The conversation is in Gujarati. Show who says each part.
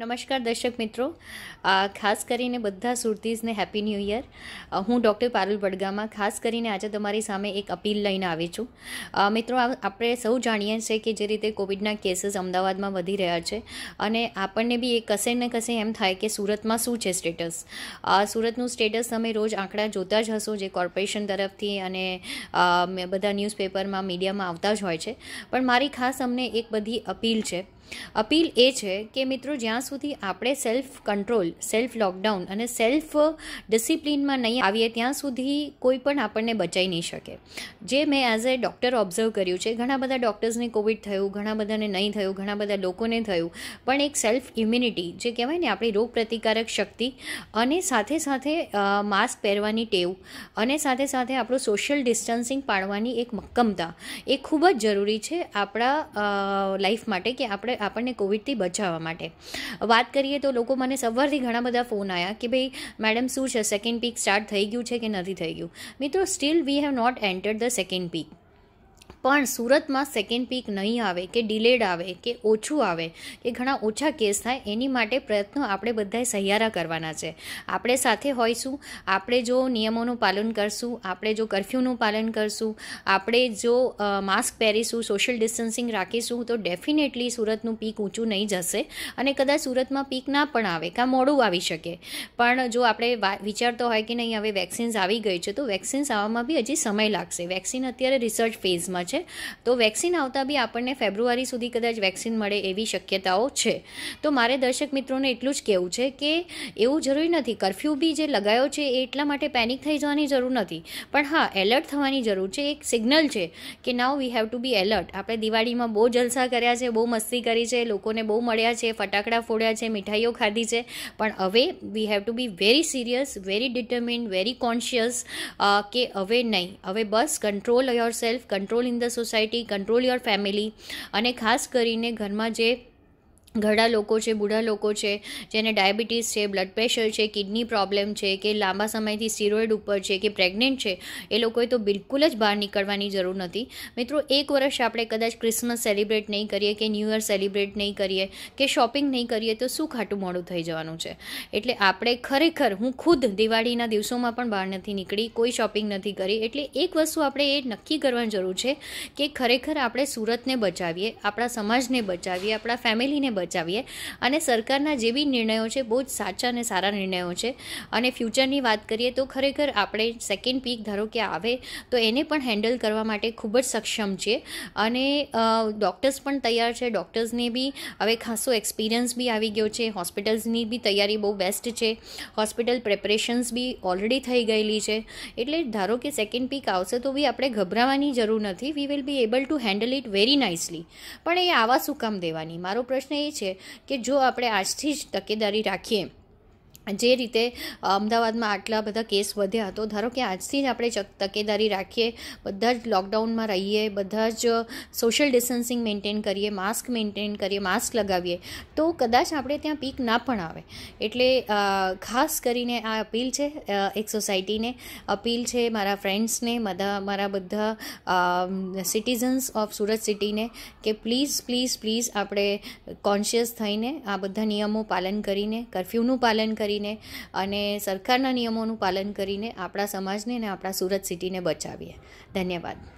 Speaker 1: નમસ્કાર દર્શક મિત્રો ખાસ કરીને બધા સુરતીઝને હેપી ન્યૂ યર હું ડૉક્ટર પારુલ બડગામા ખાસ કરીને આજે તમારી સામે એક અપીલ લઈને આવી છું મિત્રો આપણે સૌ જાણીએ છીએ કે જે રીતે કોવિડના કેસીસ અમદાવાદમાં વધી રહ્યા છે અને આપણને બી એ કસે ને કસે એમ થાય કે સુરતમાં શું છે સ્ટેટસ સુરતનું સ્ટેટસ તમે રોજ આંકડા જોતા જ હશો જે કોર્પોરેશન તરફથી અને બધા ન્યૂઝપેપરમાં મીડિયામાં આવતા જ હોય છે પણ મારી ખાસ અમને એક બધી અપીલ છે અપીલ એ છે કે મિત્રો જ્યાં સુધી આપણે સેલ્ફ કંટ્રોલ સેલ્ફ લોકડાઉન અને સેલ્ફ ડિસિપ્લિનમાં નહીં આવીએ ત્યાં સુધી કોઈ પણ આપણને બચાવી નહીં શકે જે મેં એઝ એ ડૉક્ટર ઓબ્ઝર્વ કર્યું છે ઘણા બધા ડૉક્ટર્સને કોવિડ થયું ઘણા બધાને નહીં થયું ઘણા બધા લોકોને થયું પણ એક સેલ્ફ ઇમ્યુનિટી જે કહેવાય ને આપણી રોગ પ્રતિકારક શક્તિ અને સાથે સાથે માસ્ક પહેરવાની ટેવ અને સાથે સાથે આપણું સોશિયલ ડિસ્ટન્સિંગ પાળવાની એક મક્કમતા એ ખૂબ જ જરૂરી છે આપણા લાઈફ માટે કે આપણે આપણને કોવિડથી બચાવવા માટે વાત કરીએ તો લોકો મને સવારથી ઘણા બધા ફોન આવ્યા કે ભાઈ મેડમ શું છે સેકન્ડ પીક સ્ટાર્ટ થઈ ગયું છે કે નથી થઈ ગયું મિત્રો still we have not entered the second peak પણ સુરતમાં સેકન્ડ પીક નહીં આવે કે ડિલેડ આવે કે ઓછું આવે કે ઘણા ઓછા કેસ થાય એની માટે પ્રયત્નો આપણે બધાએ સહિયારા કરવાના છે આપણે સાથે હોઈશું આપણે જો નિયમોનું પાલન કરશું આપણે જો કરફ્યુનું પાલન કરશું આપણે જો માસ્ક પહેરીશું સોશિયલ ડિસ્ટન્સિંગ રાખીશું તો ડેફિનેટલી સુરતનું પીક ઊંચું નહીં જશે અને કદાચ સુરતમાં પીક ના પણ આવે કાં મોડું આવી શકે પણ જો આપણે વિચારતો હોય કે નહીં હવે વેક્સિન્સ આવી ગઈ છે તો વેક્સિન્સ આવવામાં બી હજી સમય લાગશે વેક્સિન અત્યારે રિસર્ચ ફેઝમાં છે તો વેક્સિન આવતા બી આપણને ફેબ્રુઆરી સુધી કદાચ વેક્સિન મળે એવી શક્યતાઓ છે તો મારે દર્શક મિત્રોને એટલું જ કહેવું છે કે એવું જરૂરી નથી કરફ્યુ બી જે લગાયો છે એ એટલા માટે પેનિક થઈ જવાની જરૂર નથી પણ હા એલર્ટ થવાની જરૂર છે એક સિગ્નલ છે કે now we have to be alert આપણે દિવાળીમાં બહુ જલસા કર્યા છે બહુ મસ્તી કરી છે લોકોને બહુ મળ્યા છે ફટાકડા ફોડ્યા છે મીઠાઈઓ ખાધી છે પણ હવે we have to be very serious very determined very conscious કે હવે નહીં હવે બસ control yourself control in the society control your family અને ખાસ કરીને ઘરમાં જે ઘણા લોકો છે બુઢા લોકો છે જેને ડાયાબિટીસ છે બ્લડ પ્રેશર છે કિડની પ્રોબ્લેમ છે કે લાંબા સમયથી સ્ટીરોઇડ ઉપર છે કે પ્રેગ્નેન્ટ છે એ લોકોએ તો બિલકુલ જ બહાર નીકળવાની જરૂર નથી મિત્રો એક વર્ષ આપણે કદાચ ક્રિસમસ સેલિબ્રેટ નહીં કરીએ કે ન્યૂ યર સેલિબ્રેટ નહીં કરીએ કે શોપિંગ નહીં કરીએ તો શું ખાટું મોડું થઈ જવાનું છે એટલે આપણે ખરેખર હું ખુદ દિવાળીના દિવસોમાં પણ બહાર નથી નીકળી કોઈ શોપિંગ નથી કરી એટલે એક વસ્તુ આપણે એ નક્કી કરવાની જરૂર છે કે ખરેખર આપણે સુરતને બચાવીએ આપણા સમાજને બચાવીએ આપણા ફેમિલીને બચાવીએ અને સરકારના જે બી નિર્ણયો છે બહુ જ સાચા અને સારા નિર્ણયો છે અને ફ્યુચરની વાત કરીએ તો ખરેખર આપણે સેકન્ડ પીક ધારો કે આવે તો એને પણ હેન્ડલ કરવા માટે ખૂબ જ સક્ષમ છે અને ડૉક્ટર્સ પણ તૈયાર છે ડૉક્ટર્સને બી હવે ખાસો એક્સપિરિયન્સ બી આવી ગયો છે હોસ્પિટલ્સની બી તૈયારી બહુ બેસ્ટ છે હોસ્પિટલ પ્રેપરેશન્સ બી ઓલરેડી થઈ ગયેલી છે એટલે ધારો કે સેકન્ડ પીક આવશે તો બી આપણે ગભરાવાની જરૂર નથી we will be able to handle it very nicely પણ એ આવા શું કામ દેવાની મારો પ્રશ્ન એ છે કે જો આપણે આજથી જ તકેદારી રાખીએ જે રીતે અમદાવાદમાં આટલા બધા કેસ વધ્યા તો ધારો કે આજથી જ આપણે તકેદારી રાખીએ બધા જ લોકડાઉનમાં રહીએ બધા જ સોશિયલ ડિસ્ટન્સિંગ મેન્ટેન કરીએ માસ્ક મેન્ટેન કરીએ માસ્ક લગાવીએ તો કદાચ આપણે ત્યાં પીક ના પણ આવે એટલે ખાસ કરીને આ અપીલ છે એક સોસાયટીને અપીલ છે મારા ફ્રેન્ડ્સને બધા મારા બધા સિટીઝન્સ ઓફ સુરત સિટીને કે પ્લીઝ પ્લીઝ પ્લીઝ આપણે કોન્શિયસ થઈને આ બધા નિયમો પાલન કરીને કરફ્યુનું પાલન કરી કરીને અને સરકારના નિયમોનું પાલન કરીને આપણા સમાજને અને આપણા સુરત સિટીને બચાવીએ ધન્યવાદ